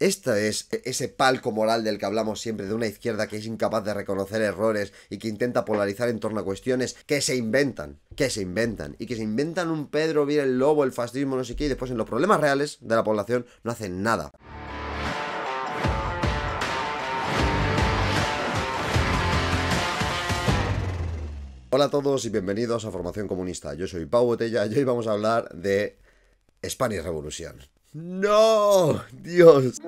Este es ese palco moral del que hablamos siempre, de una izquierda que es incapaz de reconocer errores y que intenta polarizar en torno a cuestiones que se inventan, que se inventan, y que se inventan un Pedro, viene el lobo, el fascismo, no sé qué, y después en los problemas reales de la población no hacen nada. Hola a todos y bienvenidos a Formación Comunista. Yo soy Pau Botella y hoy vamos a hablar de Spanish Revolución. No, Dios.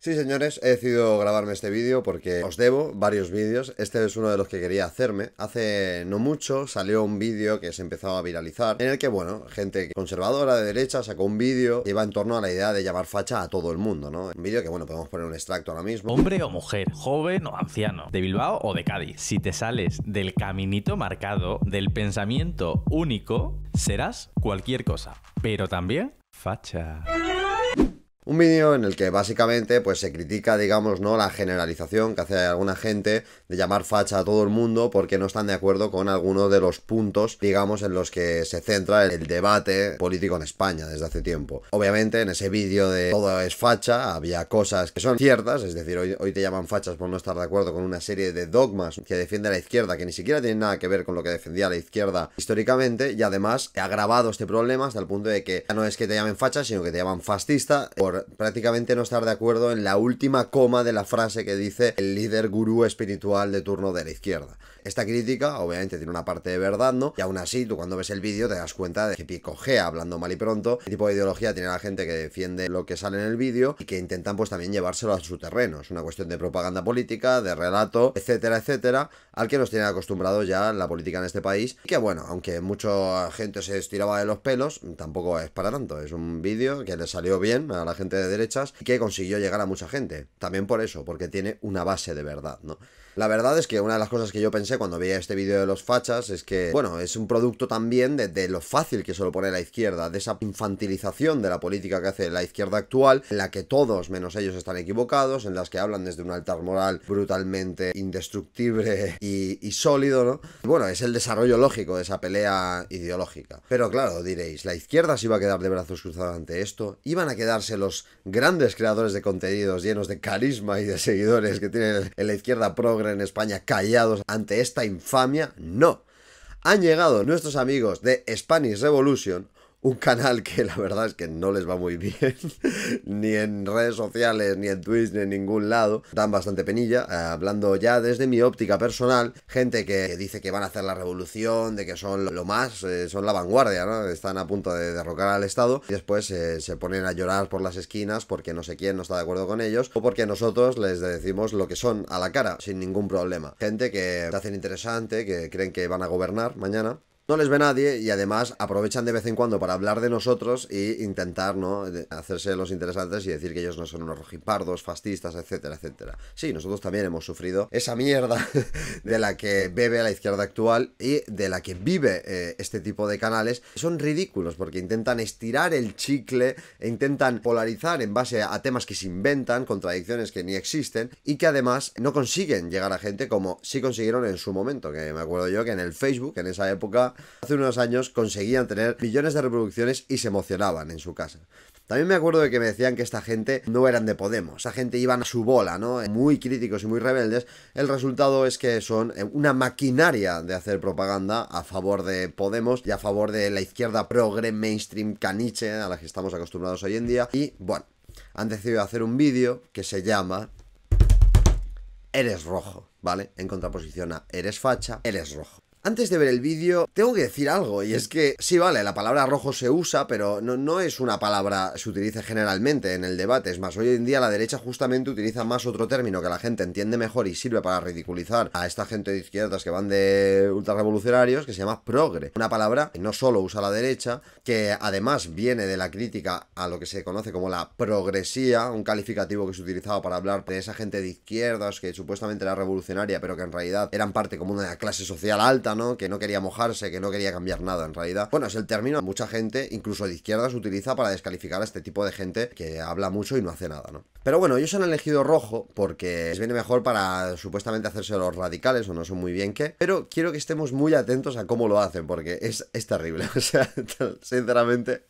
Sí, señores, he decidido grabarme este vídeo porque os debo varios vídeos. Este es uno de los que quería hacerme. Hace no mucho salió un vídeo que se empezó a viralizar, en el que, bueno, gente conservadora de derecha sacó un vídeo que iba en torno a la idea de llamar facha a todo el mundo, ¿no? Un vídeo que, bueno, podemos poner un extracto ahora mismo. Hombre o mujer, joven o anciano, de Bilbao o de Cádiz, si te sales del caminito marcado, del pensamiento único, serás cualquier cosa, pero también facha. Un vídeo en el que básicamente pues se critica, digamos, ¿no? La generalización que hace alguna gente de llamar facha a todo el mundo porque no están de acuerdo con alguno de los puntos, digamos, en los que se centra el debate político en España desde hace tiempo. Obviamente en ese vídeo de todo es facha había cosas que son ciertas, es decir, hoy, hoy te llaman fachas por no estar de acuerdo con una serie de dogmas que defiende la izquierda que ni siquiera tienen nada que ver con lo que defendía la izquierda históricamente y además ha agravado este problema hasta el punto de que ya no es que te llamen facha, sino que te llaman fascista por prácticamente no estar de acuerdo en la última coma de la frase que dice el líder gurú espiritual de turno de la izquierda. Esta crítica obviamente tiene una parte de verdad, ¿no? Y aún así, tú cuando ves el vídeo te das cuenta de que picojea, hablando mal y pronto, qué tipo de ideología tiene la gente que defiende lo que sale en el vídeo y que intentan pues también llevárselo a su terreno. Es una cuestión de propaganda política, de relato, etcétera, etcétera, al que nos tiene acostumbrado ya la política en este país. Y que bueno, aunque mucha gente se estiraba de los pelos, tampoco es para tanto. Es un vídeo que le salió bien a la gente de derechas y que consiguió llegar a mucha gente. También por eso, porque tiene una base de verdad, ¿no? La verdad es que una de las cosas que yo pensé cuando veía este vídeo de los fachas es que, bueno, es un producto también de, lo fácil que se lo pone la izquierda, de esa infantilización de la política que hace la izquierda actual, en la que todos menos ellos están equivocados, en las que hablan desde un altar moral brutalmente indestructible y, sólido, ¿no? bueno, es el desarrollo lógico de esa pelea ideológica. Pero claro, diréis, la izquierda se iba a quedar de brazos cruzados ante esto, iban a quedarse los grandes creadores de contenidos llenos de carisma y de seguidores que tiene la izquierda progre en España callados ante esta infamia, no. Han llegado nuestros amigos de Spanish Revolution un canal que la verdad es que no les va muy bien, ni en redes sociales, ni en Twitch, ni en ningún lado. Dan bastante penilla, eh, hablando ya desde mi óptica personal, gente que dice que van a hacer la revolución, de que son lo más, eh, son la vanguardia, ¿no? Están a punto de derrocar al Estado y después eh, se ponen a llorar por las esquinas porque no sé quién no está de acuerdo con ellos o porque nosotros les decimos lo que son a la cara, sin ningún problema. Gente que hacen interesante, que creen que van a gobernar mañana no les ve nadie y además aprovechan de vez en cuando para hablar de nosotros e intentar ¿no? hacerse los interesantes y decir que ellos no son unos rojipardos, fascistas, etcétera, etcétera. Sí, nosotros también hemos sufrido esa mierda de la que bebe la izquierda actual y de la que vive eh, este tipo de canales. Son ridículos porque intentan estirar el chicle e intentan polarizar en base a temas que se inventan, contradicciones que ni existen y que además no consiguen llegar a gente como sí consiguieron en su momento, que me acuerdo yo que en el Facebook, en esa época, hace unos años conseguían tener millones de reproducciones y se emocionaban en su casa. También me acuerdo de que me decían que esta gente no eran de Podemos, Esa gente iban a su bola, ¿no? Muy críticos y muy rebeldes. El resultado es que son eh, una maquinaria de hacer propaganda a favor de Podemos y a favor de la izquierda progre, mainstream, caniche, a la que estamos acostumbrados hoy en día. Y bueno, han decidido hacer un vídeo que se llama Eres rojo, ¿vale? En contraposición a Eres facha, Eres rojo. Antes de ver el vídeo, tengo que decir algo, y es que sí, vale, la palabra rojo se usa, pero no, es una palabra que se utilice generalmente en el debate. Es más, hoy en día la derecha justamente utiliza más otro término que la gente entiende mejor y sirve para ridiculizar a esta gente de izquierdas que van de ultrarrevolucionarios, que se llama progre. Una palabra que no solo usa la derecha, que además viene de la crítica a lo que se conoce como la progresía, un calificativo que se utilizaba para hablar de esa gente de izquierdas que supuestamente era revolucionaria, pero que en realidad eran parte como una clase social alta, que no quería mojarse, que no quería cambiar nada en realidad. Bueno, es el término, mucha gente, incluso de izquierdas, utiliza para descalificar a este tipo de gente que habla mucho y no hace nada, ¿no? Pero bueno, ellos han elegido rojo porque les viene mejor para supuestamente hacerse los radicales o no son muy bien qué. Pero quiero que estemos muy atentos a cómo lo hacen porque es, terrible. O sea, sinceramente,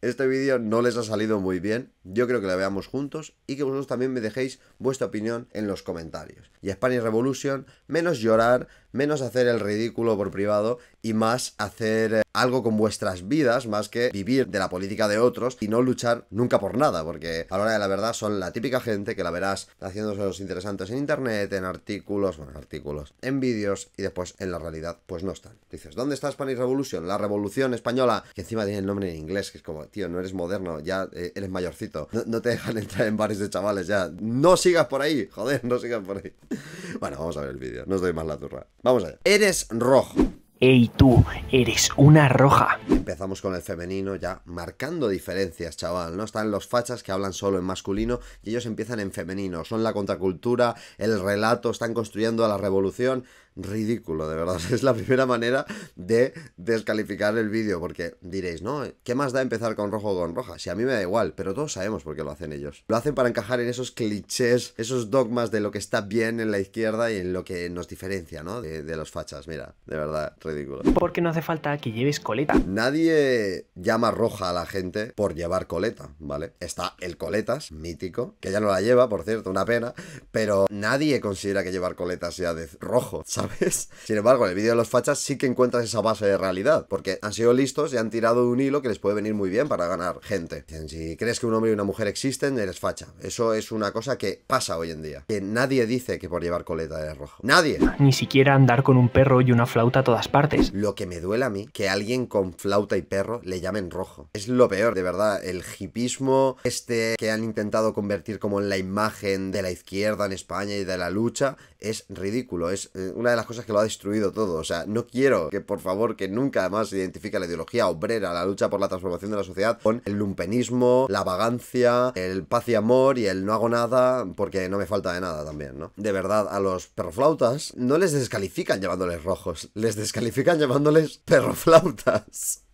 este vídeo no les ha salido muy bien. Yo creo que lo veamos juntos y que vosotros también me dejéis vuestra opinión en los comentarios. Y Spanish Revolution, menos llorar, menos hacer el ridículo por privado y más hacer eh, algo con vuestras vidas, más que vivir de la política de otros y no luchar nunca por nada, porque a la hora de la verdad son la típica gente que la verás haciéndose los interesantes en internet, en artículos, bueno, artículos, en vídeos y después en la realidad, pues no están. Dices, ¿dónde está Spanish Revolution? La revolución española, que encima tiene el nombre en inglés, que es como, tío, no eres moderno, ya eh, eres mayorcito, no, te dejan entrar en bares de chavales ya, no sigas por ahí, joder, no sigas por ahí. Bueno, vamos a ver el vídeo, no os doy más la turra. Vamos allá. Eres rojo. Ey tú, eres una roja empezamos con el femenino ya marcando diferencias, chaval, ¿no? Están los fachas que hablan solo en masculino y ellos empiezan en femenino. Son la contracultura, el relato, están construyendo a la revolución. Ridículo, de verdad. Es la primera manera de descalificar el vídeo porque diréis, ¿no? ¿Qué más da empezar con rojo o con roja? Si a mí me da igual, pero todos sabemos por qué lo hacen ellos. Lo hacen para encajar en esos clichés, esos dogmas de lo que está bien en la izquierda y en lo que nos diferencia, ¿no? De, los fachas, mira, de verdad, ridículo. Porque no hace falta que lleves colita? nadie llama roja a la gente por llevar coleta, ¿vale? Está el coletas, mítico, que ya no la lleva, por cierto, una pena, pero nadie considera que llevar coleta sea de rojo, ¿sabes? Sin embargo, en el vídeo de los fachas sí que encuentras esa base de realidad, porque han sido listos y han tirado un hilo que les puede venir muy bien para ganar gente. Si crees que un hombre y una mujer existen, eres facha. Eso es una cosa que pasa hoy en día. Que nadie dice que por llevar coleta eres rojo. Nadie. Ni siquiera andar con un perro y una flauta a todas partes. Lo que me duele a mí, que alguien con flauta y perro, le llamen rojo. Es lo peor, de verdad. El hipismo, este que han intentado convertir como en la imagen de la izquierda en España y de la lucha, es ridículo, es eh, una de las cosas que lo ha destruido todo. O sea, no quiero que por favor que nunca más se identifique la ideología obrera, la lucha por la transformación de la sociedad con el lumpenismo, la vagancia, el paz y amor y el no hago nada porque no me falta de nada también, ¿no? De verdad, a los perroflautas no les descalifican llevándoles rojos, les descalifican llevándoles perroflautas.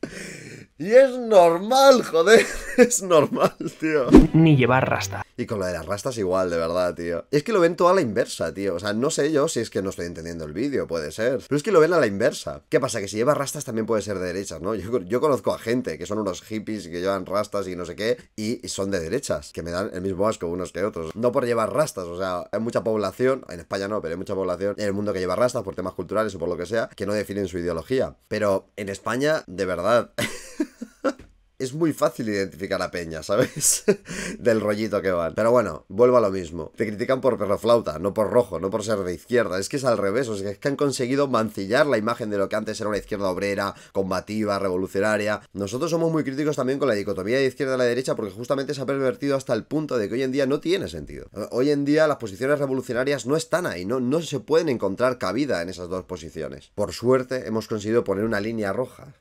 Y es normal, joder, es normal, tío. Ni llevar rasta. Y con lo de las rastas igual, de verdad, tío. Es que lo ven toda la inversa, tío. O sea, no sé yo si es que no estoy entendiendo el vídeo, puede ser. Pero es que lo ven a la inversa. ¿Qué pasa? Que si lleva rastas también puede ser de derechas, ¿no? Yo, conozco a gente que son unos hippies que llevan rastas y no sé qué, y son de derechas, que me dan el mismo asco unos que otros. No por llevar rastas, o sea, hay mucha población, en España no, pero hay mucha población en el mundo que lleva rastas por temas culturales o por lo que sea, que no definen su ideología. Pero en España, de verdad... es muy fácil identificar a Peña, ¿sabes? Del rollito que van. Pero bueno, vuelvo a lo mismo. Te critican por perroflauta, no por rojo, no por ser de izquierda. Es que es al revés, es que han conseguido mancillar la imagen de lo que antes era una izquierda obrera, combativa, revolucionaria. Nosotros somos muy críticos también con la dicotomía de izquierda a la derecha porque justamente se ha pervertido hasta el punto de que hoy en día no tiene sentido. Hoy en día las posiciones revolucionarias no están ahí, no, no se pueden encontrar cabida en esas dos posiciones. Por suerte hemos conseguido poner una línea roja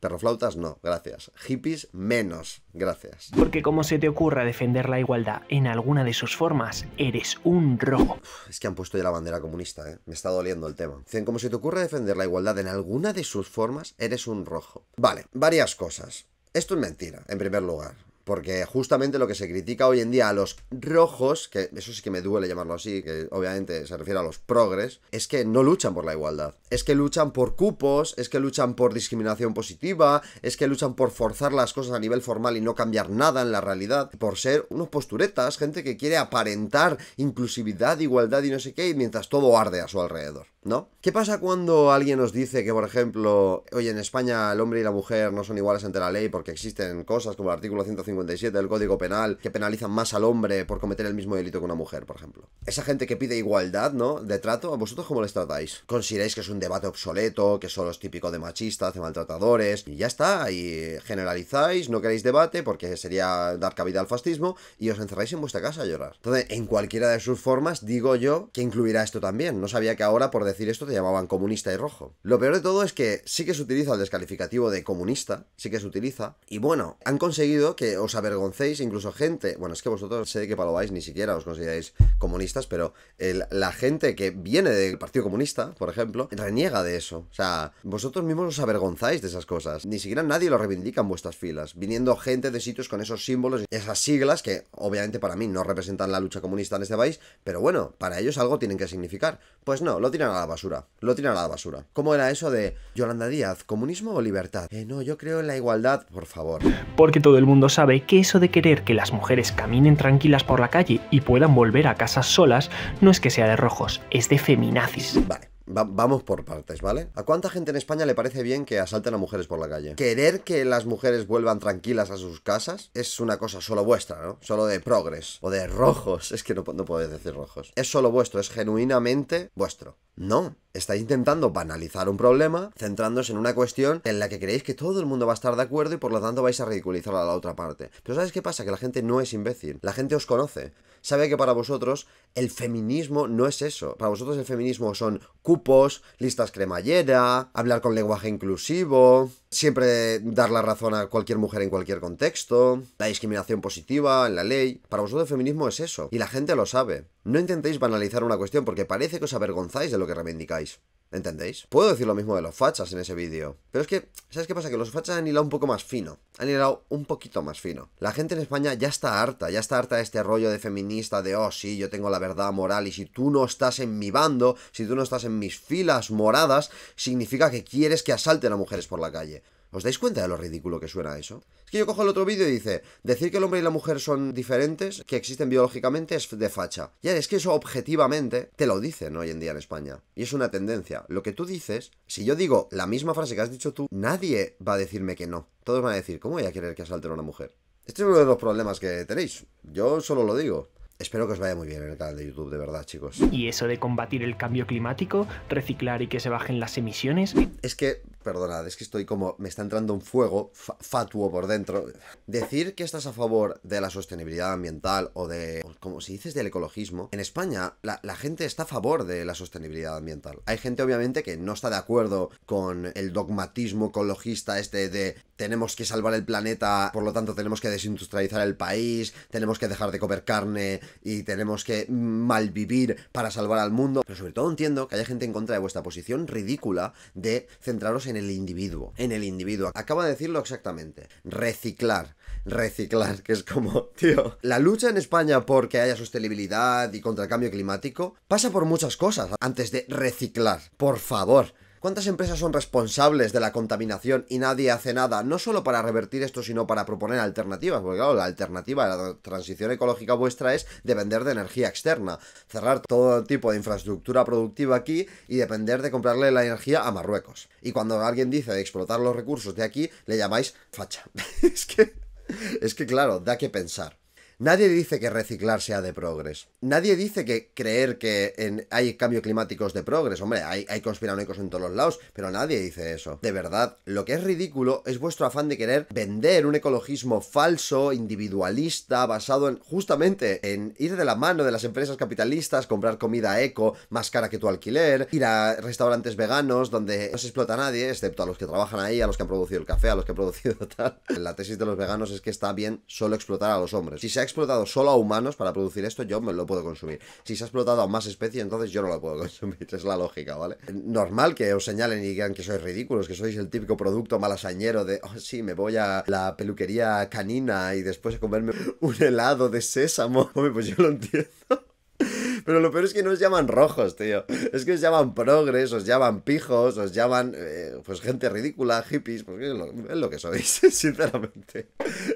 Perroflautas no, gracias. Hippies menos, gracias. Porque como se te ocurra defender la igualdad en alguna de sus formas, eres un rojo. es que han puesto ya la bandera comunista, ¿eh? Me está doliendo el tema. Dicen, como se te ocurra defender la igualdad en alguna de sus formas, eres un rojo. Vale, varias cosas. Esto es mentira, en primer lugar porque justamente lo que se critica hoy en día a los rojos, que eso sí que me duele llamarlo así, que obviamente se refiere a los progres, es que no luchan por la igualdad, es que luchan por cupos, es que luchan por discriminación positiva, es que luchan por forzar las cosas a nivel formal y no cambiar nada en la realidad, por ser unos posturetas, gente que quiere aparentar inclusividad, igualdad y no sé qué, mientras todo arde a su alrededor. ¿no? ¿Qué pasa cuando alguien nos dice que, por ejemplo, oye, en España el hombre y la mujer no son iguales ante la ley porque existen cosas como el artículo 157 del Código Penal que penalizan más al hombre por cometer el mismo delito que una mujer, por ejemplo? Esa gente que pide igualdad, ¿no? De trato, ¿a vosotros cómo les tratáis? ¿Consideráis que es un debate obsoleto, que solo es típico de machistas, de maltratadores? Y ya está, y generalizáis, no queréis debate porque sería dar cabida al fascismo y os encerráis en vuestra casa a llorar. Entonces, en cualquiera de sus formas, digo yo que incluirá esto también. No sabía que ahora, por decir esto te llamaban comunista y rojo. Lo peor de todo es que sí que se utiliza el descalificativo de comunista, sí que se utiliza, y bueno, han conseguido que os avergoncéis, incluso gente, bueno, es que vosotros sé de que lo ni siquiera os consideráis comunistas, pero la gente que viene del Partido Comunista, por ejemplo, reniega de eso. O sea, vosotros mismos os avergonzáis de esas cosas. Ni siquiera nadie lo reivindica en vuestras filas, viniendo gente de sitios con esos símbolos, y esas siglas que obviamente para mí no representan la lucha comunista en este país, pero bueno, para ellos algo tienen que significar. Pues no, lo tiran a basura. Lo tiran a la basura. ¿Cómo era eso de Yolanda Díaz, comunismo o libertad? Eh, no, yo creo en la igualdad, por favor. Porque todo el mundo sabe que eso de querer que las mujeres caminen tranquilas por la calle y puedan volver a casa solas no es que sea de rojos, es de feminazis. Vale vamos por partes, ¿vale? ¿A cuánta gente en España le parece bien que asalten a mujeres por la calle? ¿Querer que las mujeres vuelvan tranquilas a sus casas? Es una cosa solo vuestra, ¿no? Solo de progres o de rojos. Es que no, puedo podéis decir rojos. Es solo vuestro, es genuinamente vuestro. No, estáis intentando banalizar un problema centrándose en una cuestión en la que creéis que todo el mundo va a estar de acuerdo y por lo tanto vais a ridiculizar a la otra parte. Pero ¿sabes qué pasa? Que la gente no es imbécil, la gente os conoce sabe que para vosotros el feminismo no es eso. Para vosotros el feminismo son cupos, listas cremallera, hablar con lenguaje inclusivo, siempre dar la razón a cualquier mujer en cualquier contexto, la discriminación positiva en la ley. Para vosotros el feminismo es eso, y la gente lo sabe. No intentéis banalizar una cuestión porque parece que os avergonzáis de lo que reivindicáis. ¿Entendéis? Puedo decir lo mismo de los fachas en ese vídeo. Pero es que, ¿sabes qué pasa? Que los fachas han hilado un poco más fino. Han hilado un poquito más fino. La gente en España ya está harta, ya está harta de este rollo de feminista, de, oh, sí, yo tengo la verdad moral y si tú no estás en mi bando, si tú no estás en mis filas moradas, significa que quieres que asalten a mujeres por la calle. ¿Os dais cuenta de lo ridículo que suena eso? Es que yo cojo el otro vídeo y dice, decir que el hombre y la mujer son diferentes, que existen biológicamente, es de facha. Ya, es que eso objetivamente te lo dicen hoy en día en España. Y es una tendencia. Lo que tú dices, si yo digo la misma frase que has dicho tú, nadie va a decirme que no. Todos van a decir, ¿cómo voy a querer que asalte a una mujer? Este es uno de los problemas que tenéis. Yo solo lo digo. Espero que os vaya muy bien en el canal de YouTube, de verdad, chicos. ¿Y eso de combatir el cambio climático, reciclar y que se bajen las emisiones? Es que, perdonad, es que estoy como... Me está entrando un fuego fatuo por dentro. Decir que estás a favor de la sostenibilidad ambiental o de... Como si dices del ecologismo, en España la, la gente está a favor de la sostenibilidad ambiental. Hay gente, obviamente, que no está de acuerdo con el dogmatismo ecologista este de tenemos que salvar el planeta, por lo tanto tenemos que desindustrializar el país, tenemos que dejar de comer carne y tenemos que malvivir para salvar al mundo. Pero sobre todo entiendo que haya gente en contra de vuestra posición ridícula de centraros en el individuo. En el individuo. Acaba de decirlo exactamente. Reciclar. Reciclar, que es como, tío. La lucha en España por que haya sostenibilidad y contra el cambio climático pasa por muchas cosas antes de reciclar. Por favor. ¿Cuántas empresas son responsables de la contaminación y nadie hace nada? No solo para revertir esto, sino para proponer alternativas. Porque claro, la alternativa a la transición ecológica vuestra es depender de energía externa. Cerrar todo tipo de infraestructura productiva aquí y depender de comprarle la energía a Marruecos. Y cuando alguien dice de explotar los recursos de aquí, le llamáis facha. es que... Es que claro, da que pensar. Nadie dice que reciclar sea de progres. Nadie dice que creer que hay cambio climático es de progres. Hombre, hay, hay conspiranoicos en todos los lados, pero nadie dice eso. De verdad, lo que es ridículo es vuestro afán de querer vender un ecologismo falso, individualista, basado en justamente en ir de la mano de las empresas capitalistas, comprar comida eco más cara que tu alquiler, ir a restaurantes veganos donde no se explota nadie, excepto a los que trabajan ahí, a los que han producido el café, a los que han producido tal. La tesis de los veganos es que está bien solo explotar a los hombres explotado solo a humanos para producir esto, yo me lo puedo consumir. Si se ha explotado a más especies, entonces yo no lo puedo consumir. Es la lógica, ¿vale? Normal que os señalen y digan que sois ridículos, que sois el típico producto malasañero de, oh, sí, me voy a la peluquería canina y después a comerme un helado de sésamo. pues yo lo entiendo. Pero lo peor es que no os llaman rojos, tío. Es que os llaman progres, os llaman pijos, os llaman eh, pues gente ridícula, hippies. Porque es lo, que sois, sinceramente.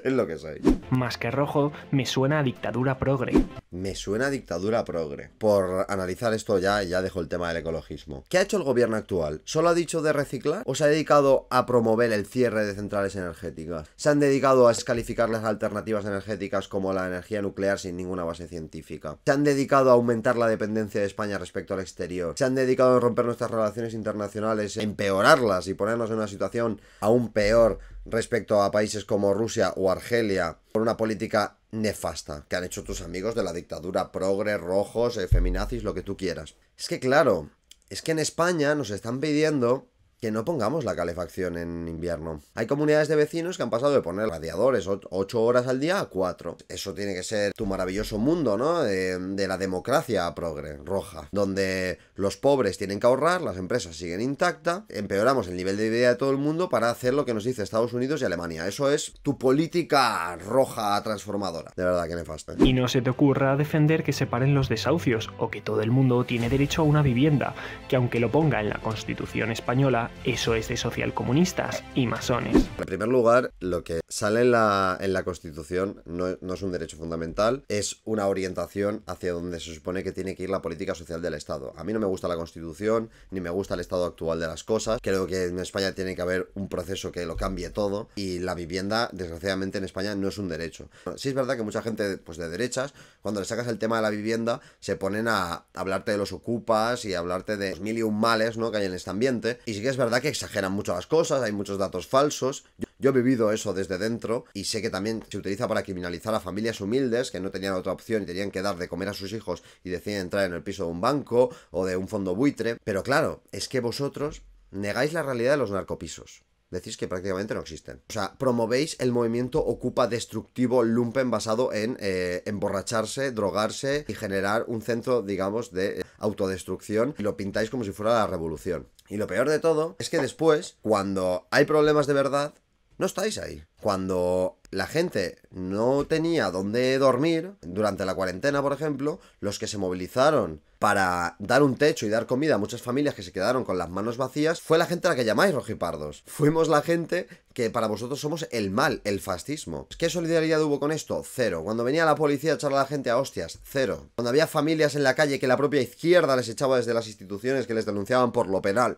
Es lo que sois. Más que rojo, me suena a dictadura progre. Me suena a dictadura progre. Por analizar esto ya, ya dejo el tema del ecologismo. ¿Qué ha hecho el gobierno actual? ¿Solo ha dicho de reciclar o se ha dedicado a promover el cierre de centrales energéticas? ¿Se han dedicado a descalificar las alternativas energéticas como la energía nuclear sin ninguna base científica? ¿Se han dedicado a aumentar la dependencia de España respecto al exterior. Se han dedicado a romper nuestras relaciones internacionales, empeorarlas y ponernos en una situación aún peor respecto a países como Rusia o Argelia por una política nefasta que han hecho tus amigos de la dictadura progre, rojos, eh, feminazis, lo que tú quieras. Es que claro, es que en España nos están pidiendo que no pongamos la calefacción en invierno. Hay comunidades de vecinos que han pasado de poner radiadores 8 horas al día a 4. Eso tiene que ser tu maravilloso mundo, ¿no? De, la democracia progre, roja, donde los pobres tienen que ahorrar, las empresas siguen intactas, empeoramos el nivel de vida de todo el mundo para hacer lo que nos dice Estados Unidos y Alemania. Eso es tu política roja transformadora. De verdad que nefasta. Y no se te ocurra defender que se paren los desahucios o que todo el mundo tiene derecho a una vivienda, que aunque lo ponga en la Constitución española, eso es de socialcomunistas y masones. En primer lugar, lo que sale en la, en la Constitución no, es un derecho fundamental, es una orientación hacia donde se supone que tiene que ir la política social del Estado. A mí no me gusta la Constitución, ni me gusta el estado actual de las cosas. Creo que en España tiene que haber un proceso que lo cambie todo y la vivienda, desgraciadamente, en España no es un derecho. Sí es verdad que mucha gente pues, de derechas, cuando le sacas el tema de la vivienda, se ponen a hablarte de los ocupas y hablarte de los mil y un males ¿no? que hay en este ambiente. Y sí que es verdad que exageran mucho las cosas, hay muchos datos falsos. Yo, yo he vivido eso desde dentro y sé que también se utiliza para criminalizar a familias humildes que no tenían otra opción y tenían que dar de comer a sus hijos y deciden entrar en el piso de un banco o de un fondo buitre. Pero claro, es que vosotros negáis la realidad de los narcopisos decís que prácticamente no existen. O sea, promovéis el movimiento ocupa destructivo lumpen basado en eh, emborracharse, drogarse y generar un centro, digamos, de eh, autodestrucción y lo pintáis como si fuera la revolución. Y lo peor de todo es que después, cuando hay problemas de verdad, no estáis ahí. Cuando la gente no tenía dónde dormir, durante la cuarentena, por ejemplo, los que se movilizaron para dar un techo y dar comida a muchas familias que se quedaron con las manos vacías, fue la gente a la que llamáis rojipardos. Fuimos la gente que para vosotros somos el mal, el fascismo. ¿Qué solidaridad hubo con esto? Cero. Cuando venía la policía a echar a la gente a hostias, cero. Cuando había familias en la calle que la propia izquierda les echaba desde las instituciones que les denunciaban por lo penal,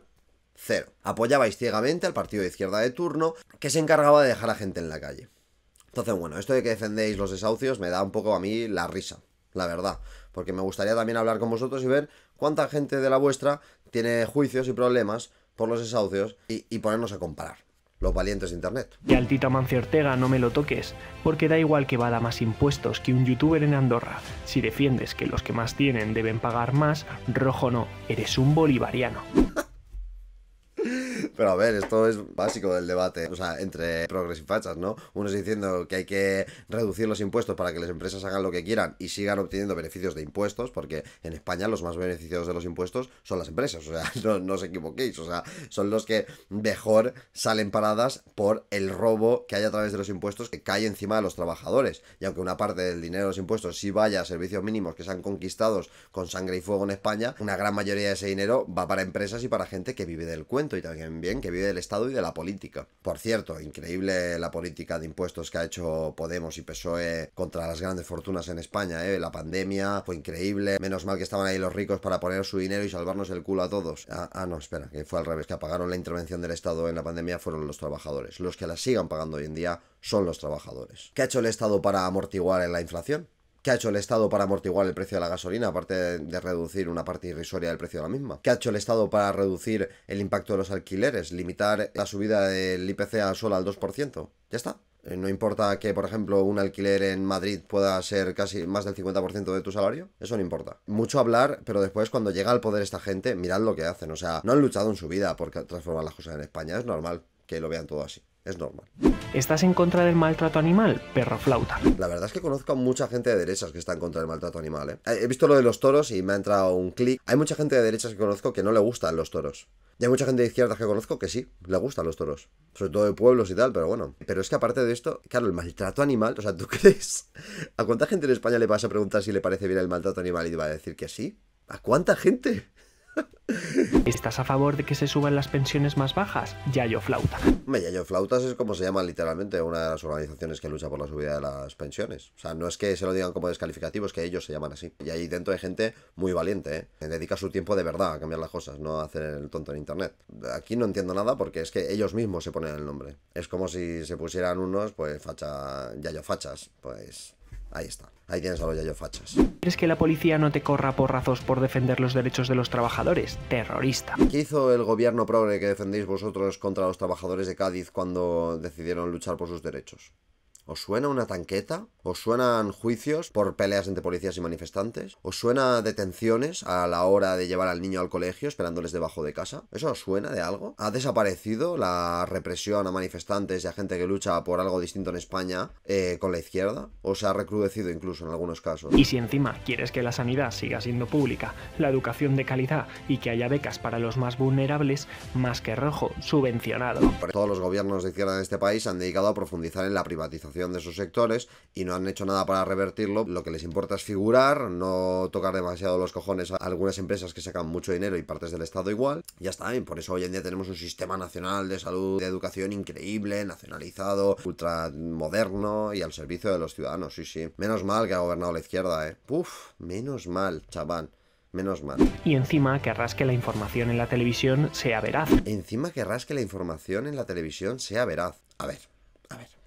cero. Apoyabais ciegamente al partido de izquierda de turno que se encargaba de dejar a gente en la calle. Entonces, bueno, esto de que defendéis los desahucios me da un poco a mí la risa, la verdad porque me gustaría también hablar con vosotros y ver cuánta gente de la vuestra tiene juicios y problemas por los desahucios y, ponernos a comparar. Los valientes de Internet. Y al Tito Mancio Ortega no me lo toques, porque da igual que vada más impuestos que un youtuber en Andorra. Si defiendes que los que más tienen deben pagar más, rojo no, eres un bolivariano. Pero a ver, esto es básico del debate, o sea, entre progres y fachas, ¿no? Unos diciendo que hay que reducir los impuestos para que las empresas hagan lo que quieran y sigan obteniendo beneficios de impuestos, porque en España los más beneficiados de los impuestos son las empresas, o sea, no, no os equivoquéis, o sea, son los que mejor salen paradas por el robo que hay a través de los impuestos que cae encima de los trabajadores. Y aunque una parte del dinero de los impuestos sí vaya a servicios mínimos que se han conquistado con sangre y fuego en España, una gran mayoría de ese dinero va para empresas y para gente que vive del cuento y también Bien, que vive del Estado y de la política. Por cierto, increíble la política de impuestos que ha hecho Podemos y PSOE contra las grandes fortunas en España, ¿eh? La pandemia fue increíble. Menos mal que estaban ahí los ricos para poner su dinero y salvarnos el culo a todos. Ah, ah, no, espera, que fue al revés, que apagaron la intervención del Estado en la pandemia fueron los trabajadores. Los que la sigan pagando hoy en día son los trabajadores. ¿Qué ha hecho el Estado para amortiguar la inflación? ¿Qué ha hecho el Estado para amortiguar el precio de la gasolina, aparte de reducir una parte irrisoria del precio de la misma? ¿Qué ha hecho el Estado para reducir el impacto de los alquileres, limitar la subida del IPC al solo al 2%? Ya está. Eh, no importa que, por ejemplo, un alquiler en Madrid pueda ser casi más del 50% de tu salario. Eso no importa. Mucho hablar, pero después cuando llega al poder esta gente, mirad lo que hacen. O sea, no han luchado en su vida por transformar las cosas en España. Es normal que lo vean todo así es normal. ¿Estás en contra del maltrato animal? Perro flauta. La verdad es que conozco a mucha gente de derechas que está en contra del maltrato animal. ¿eh? He visto lo de los toros y me ha entrado un clic. Hay mucha gente de derechas que conozco que no le gustan los toros. Y hay mucha gente de izquierdas que conozco que sí, le gustan los toros. Sobre todo de pueblos y tal, pero bueno. Pero es que aparte de esto, claro, el maltrato animal, o sea, ¿tú crees? ¿A cuánta gente en España le vas a preguntar si le parece bien el maltrato animal y te va a decir que sí? ¿A cuánta gente? ¿Estás a favor de que se suban las pensiones más bajas? Yayo Flauta. Yayo Flautas es como se llama literalmente una de las organizaciones que lucha por la subida de las pensiones. O sea, no es que se lo digan como descalificativo, es que ellos se llaman así. Y ahí dentro hay gente muy valiente, ¿eh? que dedica su tiempo de verdad a cambiar las cosas, no a hacer el tonto en internet. Aquí no entiendo nada porque es que ellos mismos se ponen el nombre. Es como si se pusieran unos, pues, facha, Yayo Fachas. Pues Ahí está. Ahí tienes a los Yayo Fachas. ¿Quieres que la policía no te corra porrazos por defender los derechos de los trabajadores? Terrorista. ¿Qué hizo el gobierno progre que defendéis vosotros contra los trabajadores de Cádiz cuando decidieron luchar por sus derechos? ¿Os suena una tanqueta? ¿Os suenan juicios por peleas entre policías y manifestantes? ¿Os suena detenciones a la hora de llevar al niño al colegio esperándoles debajo de casa? ¿Eso os suena de algo? ¿Ha desaparecido la represión a manifestantes y a gente que lucha por algo distinto en España eh, con la izquierda? ¿O se ha recrudecido incluso en algunos casos? Y si encima quieres que la sanidad siga siendo pública, la educación de calidad y que haya becas para los más vulnerables, más que rojo, subvencionado. Todos los gobiernos de izquierda en este país han dedicado a profundizar en la privatización de esos sectores y no han hecho nada para revertirlo. Lo que les importa es figurar, no tocar demasiado los cojones a algunas empresas que sacan mucho dinero y partes del Estado igual. Ya está, y por eso hoy en día tenemos un sistema nacional de salud, de educación increíble, nacionalizado, ultra moderno y al servicio de los ciudadanos, sí, sí. Menos mal que ha gobernado la izquierda, ¿eh? Puf, menos mal, chaval menos mal. Y encima que arrasque la información en la televisión sea veraz. Encima que arrasque la información en la televisión sea veraz. A ver,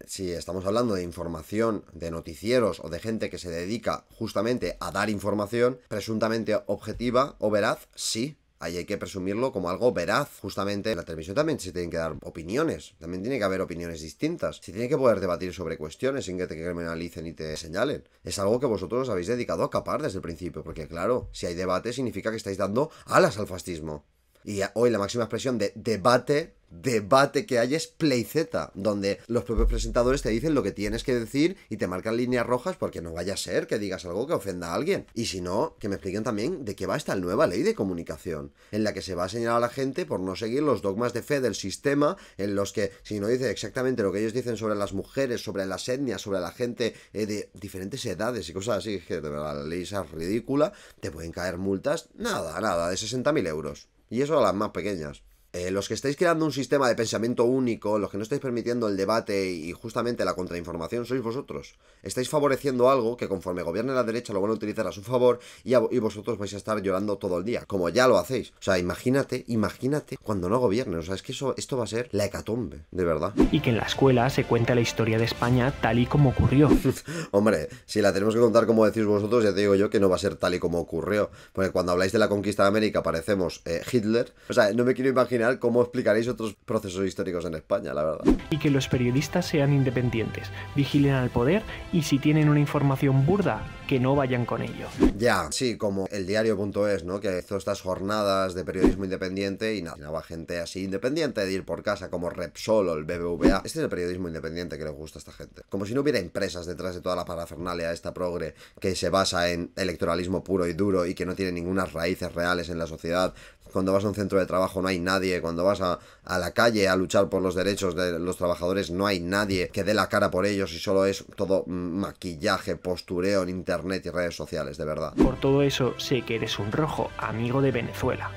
si estamos hablando de información de noticieros o de gente que se dedica justamente a dar información presuntamente objetiva o veraz, sí, Ahí hay que presumirlo como algo veraz, justamente. En la televisión también se tienen que dar opiniones, también tiene que haber opiniones distintas. Se tiene que poder debatir sobre cuestiones sin que te criminalicen y te señalen. Es algo que vosotros os habéis dedicado a capar desde el principio, porque claro, si hay debate significa que estáis dando alas al fascismo. Y hoy la máxima expresión de debate debate que hay es Playzeta, donde los propios presentadores te dicen lo que tienes que decir y te marcan líneas rojas porque no vaya a ser que digas algo que ofenda a alguien. Y si no, que me expliquen también de qué va esta nueva ley de comunicación, en la que se va a señalar a la gente por no seguir los dogmas de fe del sistema, en los que si no dice exactamente lo que ellos dicen sobre las mujeres, sobre las etnias, sobre la gente eh, de diferentes edades y cosas así, que la ley es ridícula, te pueden caer multas, nada, nada, de 60.000 euros. Y eso a las más pequeñas. Eh, los que estáis creando un sistema de pensamiento único, los que no estáis permitiendo el debate y justamente la contrainformación, sois vosotros. Estáis favoreciendo algo que conforme gobierne la derecha lo van a utilizar a su favor y, vosotros vais a estar llorando todo el día, como ya lo hacéis. O sea, imagínate, imagínate cuando no gobiernen. O sea, es que eso, esto va a ser la hecatombe, de verdad. Y que en la escuela se cuente la historia de España tal y como ocurrió. Hombre, si la tenemos que contar como decís vosotros, ya te digo yo que no va a ser tal y como ocurrió. Porque cuando habláis de la conquista de América parecemos eh, Hitler. O sea, no me quiero imaginar como cómo explicaréis otros procesos históricos en España, la verdad. Y que los periodistas sean independientes, vigilen al poder y si tienen una información burda, que no vayan con ello. Ya, sí, como el diario.es, ¿no? Que hizo estas jornadas de periodismo independiente y nada, gente así independiente de ir por casa, como Repsol o el BBVA. Este es el periodismo independiente que le gusta a esta gente. Como si no hubiera empresas detrás de toda la parafernalia esta progre que se basa en electoralismo puro y duro y que no tiene ninguna raíces reales en la sociedad, cuando vas a un centro de trabajo no hay nadie, cuando vas a, la calle a luchar por los derechos de los trabajadores no hay nadie que dé la cara por ellos y solo es todo maquillaje, postureo en internet y redes sociales, de verdad. Por todo eso sé que eres un rojo amigo de Venezuela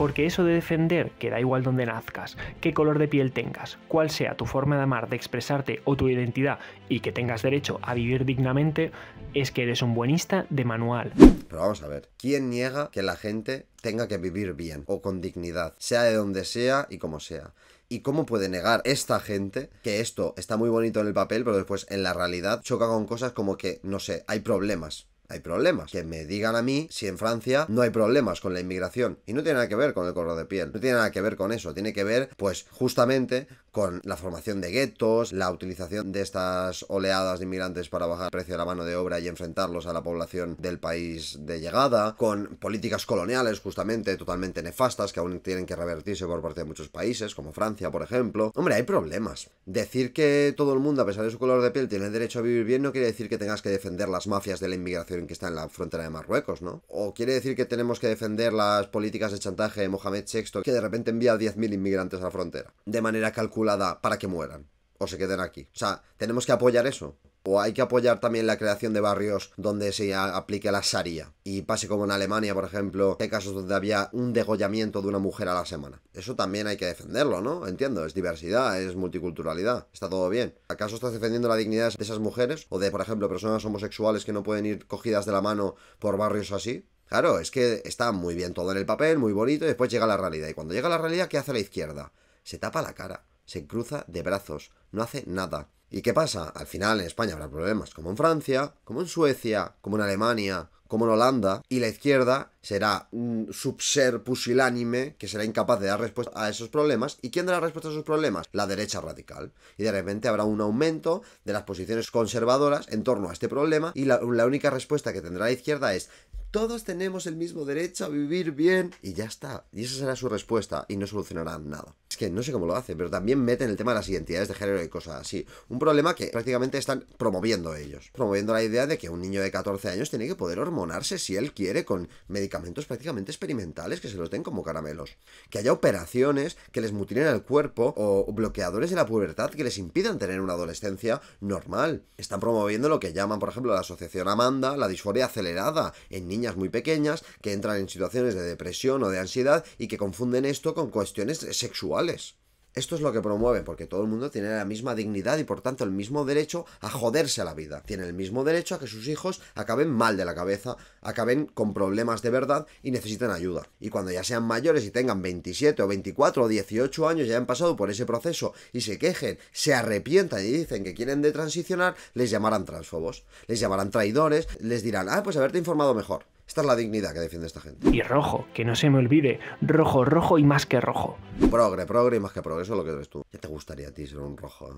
porque eso de defender que da igual donde nazcas, qué color de piel tengas, cuál sea tu forma de amar, de expresarte o tu identidad y que tengas derecho a vivir dignamente, es que eres un buenista de manual. Pero vamos a ver, ¿quién niega que la gente tenga que vivir bien o con dignidad, sea de donde sea y como sea? ¿Y cómo puede negar esta gente que esto está muy bonito en el papel, pero después en la realidad choca con cosas como que, no sé, hay problemas? hay problemas. Que me digan a mí si en Francia no hay problemas con la inmigración. Y no tiene nada que ver con el color de piel, no tiene nada que ver con eso, tiene que ver pues justamente con la formación de guetos, la utilización de estas oleadas de inmigrantes para bajar el precio de la mano de obra y enfrentarlos a la población del país de llegada, con políticas coloniales justamente totalmente nefastas que aún tienen que revertirse por parte de muchos países, como Francia, por ejemplo. Hombre, hay problemas. Decir que todo el mundo, a pesar de su color de piel, tiene el derecho a vivir bien no quiere decir que tengas que defender las mafias de la inmigración que está en la frontera de Marruecos, ¿no? O quiere decir que tenemos que defender las políticas de chantaje de Mohamed VI, que de repente envía 10.000 inmigrantes a la frontera, de manera calculada para que mueran o se queden aquí. O sea, tenemos que apoyar eso. O hay que apoyar también la creación de barrios donde se aplique la sharia Y pase como en Alemania, por ejemplo, hay casos donde había un degollamiento de una mujer a la semana. Eso también hay que defenderlo, ¿no? Entiendo, es diversidad, es multiculturalidad, está todo bien. ¿Acaso estás defendiendo la dignidad de esas mujeres? O de, por ejemplo, personas homosexuales que no pueden ir cogidas de la mano por barrios así. Claro, es que está muy bien todo en el papel, muy bonito, y después llega la realidad. Y cuando llega la realidad, ¿qué hace la izquierda? Se tapa la cara se cruza de brazos, no hace nada. ¿Y qué pasa? Al final en España habrá problemas como en Francia, como en Suecia, como en Alemania, como en Holanda, y la izquierda será un subser pusilánime que será incapaz de dar respuesta a esos problemas. ¿Y quién dará respuesta a esos problemas? La derecha radical. Y de repente habrá un aumento de las posiciones conservadoras en torno a este problema y la, única respuesta que tendrá la izquierda es todos tenemos el mismo derecho a vivir bien y ya está. Y esa será su respuesta y no solucionarán nada. Es que no sé cómo lo hacen, pero también meten el tema de las identidades de género y cosas así. Un problema que prácticamente están promoviendo ellos. Promoviendo la idea de que un niño de 14 años tiene que poder hormonarse si él quiere con medicamentos medicamentos prácticamente experimentales que se los den como caramelos. Que haya operaciones que les mutilen el cuerpo o bloqueadores de la pubertad que les impidan tener una adolescencia normal. Están promoviendo lo que llaman, por ejemplo, la asociación Amanda, la disforia acelerada en niñas muy pequeñas que entran en situaciones de depresión o de ansiedad y que confunden esto con cuestiones sexuales. Esto es lo que promueve, porque todo el mundo tiene la misma dignidad y por tanto el mismo derecho a joderse a la vida. Tiene el mismo derecho a que sus hijos acaben mal de la cabeza, acaben con problemas de verdad y necesiten ayuda. Y cuando ya sean mayores y tengan 27 o 24 o 18 años y hayan pasado por ese proceso y se quejen, se arrepientan y dicen que quieren de transicionar, les llamarán transfobos, les llamarán traidores, les dirán, ah, pues haberte informado mejor. Esta es la dignidad que defiende esta gente. Y rojo, que no se me olvide. Rojo, rojo y más que rojo. Progre, progre y más que progreso, lo que eres tú. Ya te gustaría a ti ser un rojo.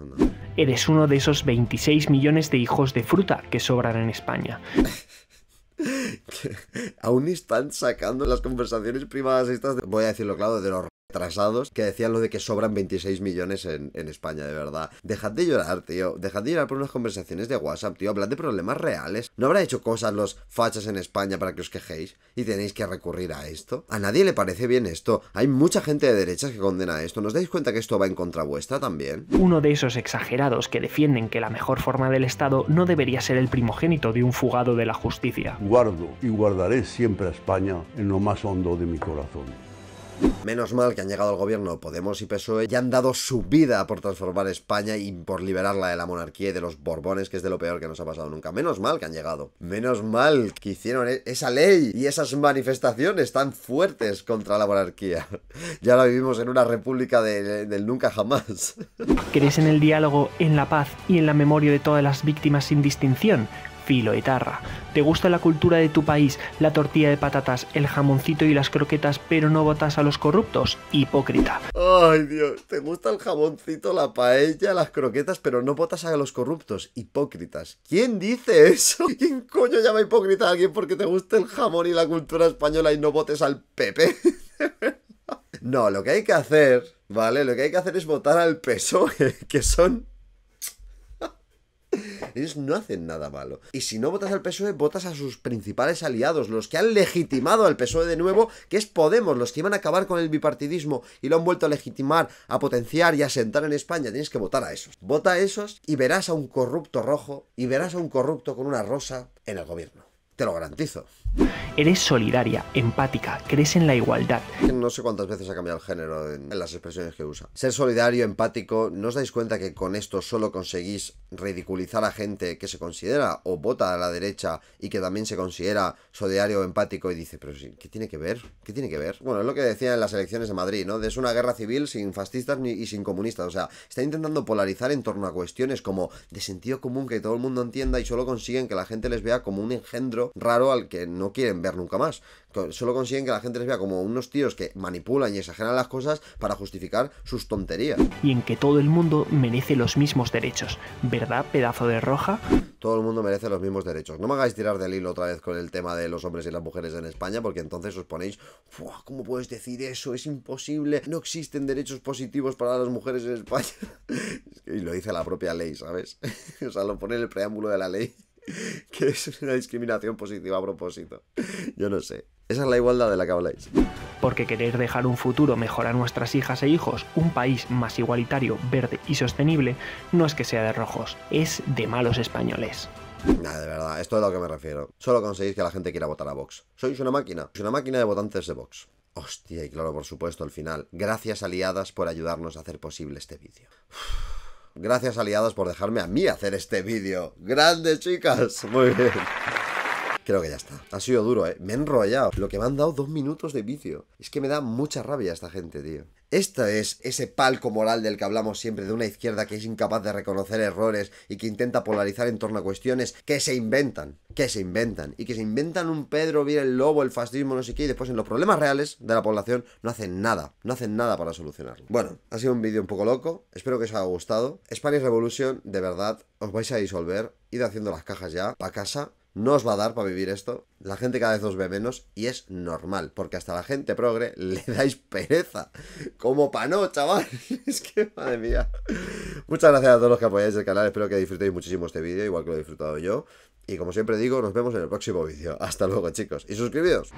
Eres uno de esos 26 millones de hijos de fruta que sobran en España. aún están sacando las conversaciones privadas estas, voy a decirlo claro, de los atrasados que decían lo de que sobran 26 millones en, en España, de verdad. Dejad de llorar, tío. Dejad de llorar por unas conversaciones de WhatsApp, tío. Hablad de problemas reales. ¿No habrá hecho cosas los fachas en España para que os quejéis? ¿Y tenéis que recurrir a esto? A nadie le parece bien esto. Hay mucha gente de derechas que condena esto. ¿Nos dais cuenta que esto va en contra vuestra también? Uno de esos exagerados que defienden que la mejor forma del Estado no debería ser el primogénito de un fugado de la justicia. Guardo y guardaré siempre a España en lo más hondo de mi corazón. Menos mal que han llegado al gobierno Podemos y PSOE y han dado su vida por transformar España y por liberarla de la monarquía y de los borbones, que es de lo peor que nos ha pasado nunca. Menos mal que han llegado. Menos mal que hicieron e-, esa ley y esas manifestaciones tan fuertes contra la monarquía. Ya la vivimos en una república del nunca jamás. ¿Crees en el diálogo, en la paz y en la memoria de todas las víctimas sin distinción? Filo etarra. ¿Te gusta la cultura de tu país, la tortilla de patatas, el jamoncito y las croquetas, pero no votas a los corruptos? Hipócrita. Ay, Dios, ¿te gusta el jamoncito, la paella, las croquetas, pero no votas a los corruptos? Hipócritas. ¿Quién dice eso? ¿Quién coño llama hipócrita a alguien porque te gusta el jamón y la cultura española y no votes al Pepe? no, lo que hay que hacer, ¿vale? Lo que hay que hacer es votar al PSOE, que son no hacen nada malo. Y si no votas al PSOE, votas a sus principales aliados, los que han legitimado al PSOE de nuevo, que es Podemos, los que iban a acabar con el bipartidismo y lo han vuelto a legitimar, a potenciar y a sentar en España. Tienes que votar a esos. Vota a esos y verás a un corrupto rojo y verás a un corrupto con una rosa en el gobierno. Te lo garantizo. Eres solidaria, empática, crees en la igualdad. No sé cuántas veces ha cambiado el género en, las expresiones que usa. Ser solidario, empático, ¿no os dais cuenta que con esto solo conseguís ridiculizar a gente que se considera o vota a la derecha y que también se considera solidario o empático y dice, pero ¿qué tiene que ver? ¿Qué tiene que ver? Bueno, es lo que decía en las elecciones de Madrid, ¿no? Es una guerra civil sin fascistas ni, y sin comunistas. O sea, está intentando polarizar en torno a cuestiones como de sentido común que todo el mundo entienda y solo consiguen que la gente les vea como un engendro raro al que no no quieren ver nunca más. Solo consiguen que la gente les vea como unos tíos que manipulan y exageran las cosas para justificar sus tonterías. Y en que todo el mundo merece los mismos derechos, ¿verdad, pedazo de roja? Todo el mundo merece los mismos derechos. No me hagáis tirar del hilo otra vez con el tema de los hombres y las mujeres en España, porque entonces os ponéis, ¿cómo puedes decir eso? Es imposible, no existen derechos positivos para las mujeres en España. y lo dice la propia ley, ¿sabes? o sea, lo pone en el preámbulo de la ley. que es una discriminación positiva a propósito. Yo no sé. Esa es la igualdad de la que habláis. Porque querer dejar un futuro mejor a nuestras hijas e hijos, un país más igualitario, verde y sostenible, no es que sea de rojos, es de malos españoles. Nada, de verdad, esto es a lo que me refiero. Solo conseguís que la gente quiera votar a Vox. Sois una máquina, sois una máquina de votantes de Vox. Hostia, y claro, por supuesto, al final. Gracias, aliadas, por ayudarnos a hacer posible este vídeo. Gracias aliados por dejarme a mí hacer este vídeo. ¡Grande, chicas! Muy bien. Creo que ya está. Ha sido duro, ¿eh? Me he enrollado. Lo que me han dado dos minutos de vídeo. Es que me da mucha rabia esta gente, tío. Este es ese palco moral del que hablamos siempre, de una izquierda que es incapaz de reconocer errores y que intenta polarizar en torno a cuestiones que se inventan, que se inventan, y que se inventan un Pedro, viene el lobo, el fascismo, no sé qué, y después en los problemas reales de la población no hacen nada, no hacen nada para solucionarlo. Bueno, ha sido un vídeo un poco loco, espero que os haya gustado. Spanish Revolution, de verdad, os vais a disolver, id haciendo las cajas ya, para casa, no os va a dar para vivir esto. La gente cada vez os ve menos y es normal, porque hasta la gente progre le dais pereza. Como pa' no, chaval. Es que, madre mía. Muchas gracias a todos los que apoyáis el canal. Espero que disfrutéis muchísimo este vídeo, igual que lo he disfrutado yo. Y como siempre digo, nos vemos en el próximo vídeo. Hasta luego, chicos. Y suscribidos.